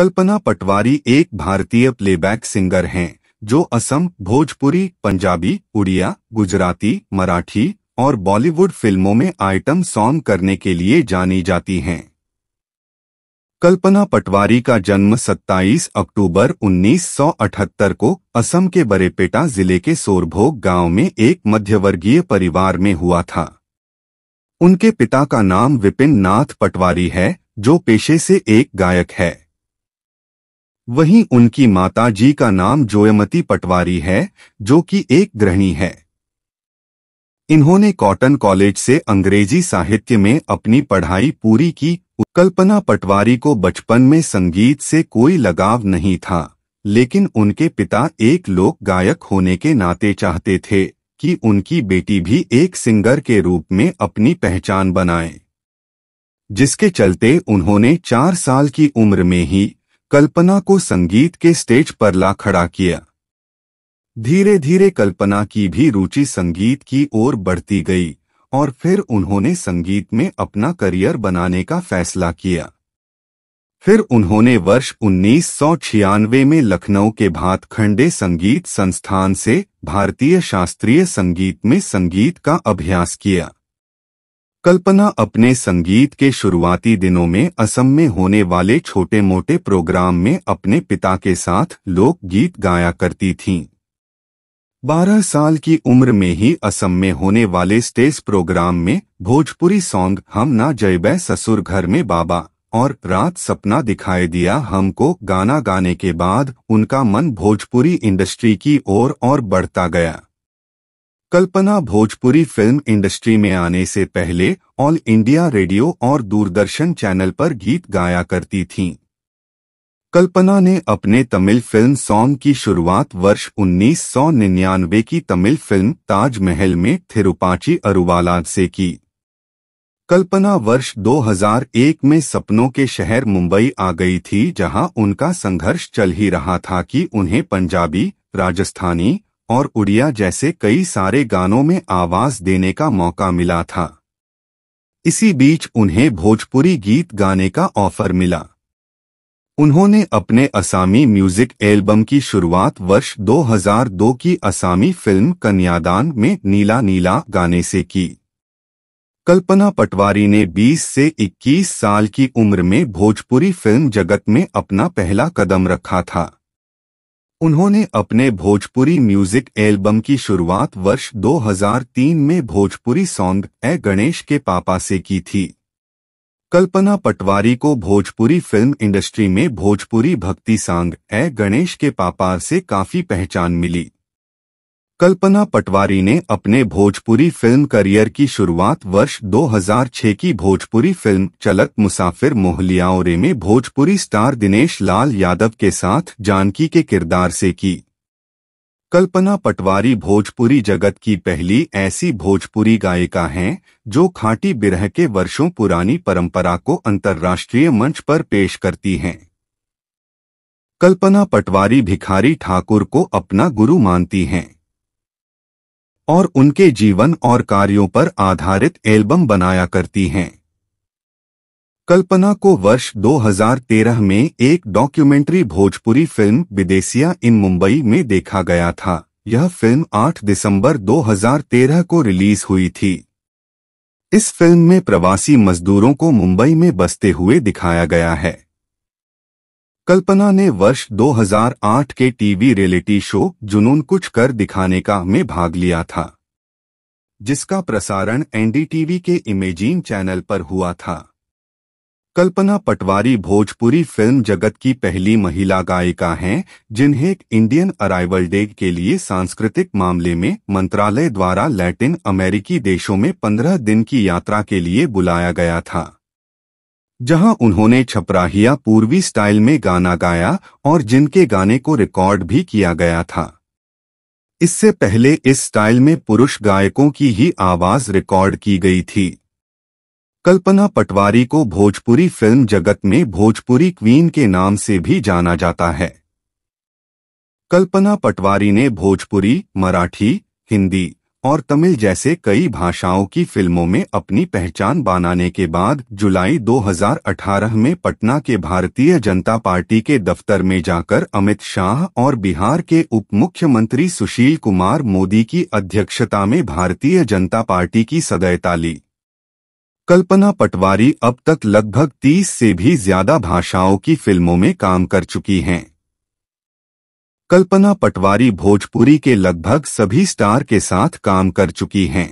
कल्पना पटवारी एक भारतीय playback singer हैं जो असम भोजपुरी पंजाबी उड़िया गुजराती मराठी और बॉलीवुड फिल्मों में आइटम सॉन्ग करने के लिए जानी जाती हैं कल्पना पटवारी का जन्म 27 अक्टूबर 1978 को असम के बरेपेटा जिले के सोरभोग गांव में एक मध्यवर्गीय परिवार में हुआ था उनके पिता का नाम विपिन नाथ पटवारी है जो पेशे से एक गायक है वहीं उनकी माता जी का नाम जोयमती पटवारी है जो कि एक गृहिणी है इन्होंने कॉटन कॉलेज से अंग्रेजी साहित्य में अपनी पढ़ाई पूरी की कल्पना पटवारी को बचपन में संगीत से कोई लगाव नहीं था लेकिन उनके पिता एक लोक गायक होने के नाते चाहते थे कि उनकी बेटी भी एक सिंगर के रूप में अपनी पहचान बनाए जिसके चलते उन्होंने चार साल की उम्र में ही कल्पना को संगीत के स्टेज पर ला खड़ा किया धीरे धीरे कल्पना की भी रुचि संगीत की ओर बढ़ती गई और फिर उन्होंने संगीत में अपना करियर बनाने का फैसला किया फिर उन्होंने वर्ष उन्नीस में लखनऊ के भातखंडे संगीत संस्थान से भारतीय शास्त्रीय संगीत में संगीत का अभ्यास किया कल्पना अपने संगीत के शुरुआती दिनों में असम में होने वाले छोटे मोटे प्रोग्राम में अपने पिता के साथ लोकगीत गाया करती थीं। बारह साल की उम्र में ही असम में होने वाले स्टेज प्रोग्राम में भोजपुरी सॉन्ग हम ना जयबे ससुर घर में बाबा और रात सपना दिखाई दिया हमको गाना गाने के बाद उनका मन भोजपुरी इंडस्ट्री की ओर और, और बढ़ता गया कल्पना भोजपुरी फिल्म इंडस्ट्री में आने से पहले ऑल इंडिया रेडियो और दूरदर्शन चैनल पर गीत गाया करती थीं। कल्पना ने अपने तमिल फिल्म सॉन्ग की शुरुआत वर्ष 1999 की तमिल फिल्म ताजमहल में थिरुपाची अरुवाला से की कल्पना वर्ष 2001 में सपनों के शहर मुंबई आ गई थी जहां उनका संघर्ष चल ही रहा था कि उन्हें पंजाबी राजस्थानी और उड़िया जैसे कई सारे गानों में आवाज देने का मौका मिला था इसी बीच उन्हें भोजपुरी गीत गाने का ऑफर मिला उन्होंने अपने असामी म्यूजिक एल्बम की शुरुआत वर्ष 2002 की असामी फिल्म कन्यादान में नीला नीला गाने से की कल्पना पटवारी ने 20 से 21 साल की उम्र में भोजपुरी फिल्म जगत में अपना पहला कदम रखा था उन्होंने अपने भोजपुरी म्यूजिक एल्बम की शुरुआत वर्ष 2003 में भोजपुरी सॉन्ग ए गणेश के पापा से की थी कल्पना पटवारी को भोजपुरी फिल्म इंडस्ट्री में भोजपुरी भक्ति सांग ए गणेश के पापा से काफी पहचान मिली कल्पना पटवारी ने अपने भोजपुरी फिल्म करियर की शुरुआत वर्ष 2006 की भोजपुरी फिल्म चलत मुसाफिर मोहलियाओरे में भोजपुरी स्टार दिनेश लाल यादव के साथ जानकी के किरदार से की कल्पना पटवारी भोजपुरी जगत की पहली ऐसी भोजपुरी गायिका हैं जो खाटी बिरह के वर्षों पुरानी परंपरा को अंतर्राष्ट्रीय मंच पर पेश करती हैं कल्पना पटवारी भिखारी ठाकुर को अपना गुरु मानती हैं और उनके जीवन और कार्यों पर आधारित एल्बम बनाया करती हैं कल्पना को वर्ष 2013 में एक डॉक्यूमेंट्री भोजपुरी फिल्म विदेशिया इन मुंबई में देखा गया था यह फिल्म 8 दिसंबर 2013 को रिलीज हुई थी इस फिल्म में प्रवासी मजदूरों को मुंबई में बसते हुए दिखाया गया है कल्पना ने वर्ष 2008 के टीवी रियलिटी शो जुनून कुछ कर दिखाने का में भाग लिया था जिसका प्रसारण एनडीटीवी के इमेजिन चैनल पर हुआ था कल्पना पटवारी भोजपुरी फिल्म जगत की पहली महिला गायिका हैं जिन्हें इंडियन अराइवल डे के लिए सांस्कृतिक मामले में मंत्रालय द्वारा लैटिन अमेरिकी देशों में 15 दिन की यात्रा के लिए बुलाया गया था जहां उन्होंने छपराहिया पूर्वी स्टाइल में गाना गाया और जिनके गाने को रिकॉर्ड भी किया गया था इससे पहले इस स्टाइल में पुरुष गायकों की ही आवाज रिकॉर्ड की गई थी कल्पना पटवारी को भोजपुरी फिल्म जगत में भोजपुरी क्वीन के नाम से भी जाना जाता है कल्पना पटवारी ने भोजपुरी मराठी हिंदी और तमिल जैसे कई भाषाओं की फिल्मों में अपनी पहचान बनाने के बाद जुलाई 2018 में पटना के भारतीय जनता पार्टी के दफ्तर में जाकर अमित शाह और बिहार के उप मुख्यमंत्री सुशील कुमार मोदी की अध्यक्षता में भारतीय जनता पार्टी की सदयता ली कल्पना पटवारी अब तक लगभग 30 से भी ज्यादा भाषाओं की फिल्मों में काम कर चुकी हैं कल्पना पटवारी भोजपुरी के लगभग सभी स्टार के साथ काम कर चुकी हैं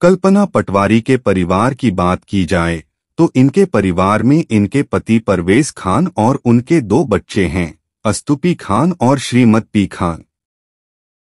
कल्पना पटवारी के परिवार की बात की जाए तो इनके परिवार में इनके पति परवेज खान और उनके दो बच्चे हैं अस्तुपी खान और श्रीमत पी खान